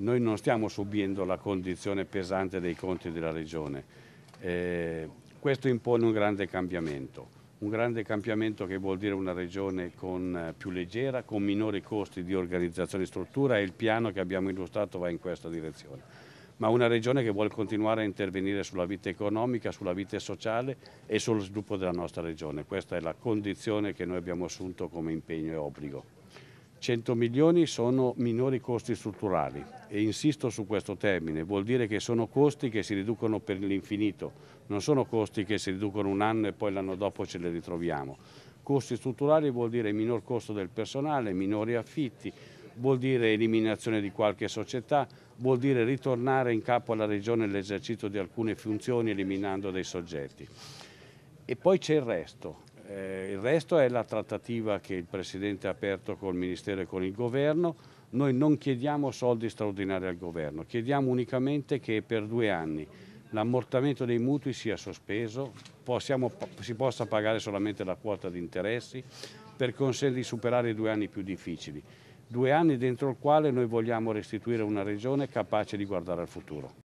Noi non stiamo subendo la condizione pesante dei conti della Regione. Eh, questo impone un grande cambiamento un grande cambiamento che vuol dire una regione con, eh, più leggera, con minori costi di organizzazione e struttura e il piano che abbiamo illustrato va in questa direzione. Ma una regione che vuole continuare a intervenire sulla vita economica, sulla vita sociale e sullo sviluppo della nostra regione. Questa è la condizione che noi abbiamo assunto come impegno e obbligo. 100 milioni sono minori costi strutturali e insisto su questo termine, vuol dire che sono costi che si riducono per l'infinito, non sono costi che si riducono un anno e poi l'anno dopo ce li ritroviamo. Costi strutturali vuol dire minor costo del personale, minori affitti, vuol dire eliminazione di qualche società, vuol dire ritornare in capo alla Regione l'esercizio di alcune funzioni eliminando dei soggetti. E poi c'è il resto, eh, il resto è la trattativa che il Presidente ha aperto col Ministero e con il Governo. Noi non chiediamo soldi straordinari al Governo, chiediamo unicamente che per due anni l'ammortamento dei mutui sia sospeso, possiamo, si possa pagare solamente la quota di interessi per consentire di superare i due anni più difficili. Due anni dentro il quale noi vogliamo restituire una regione capace di guardare al futuro.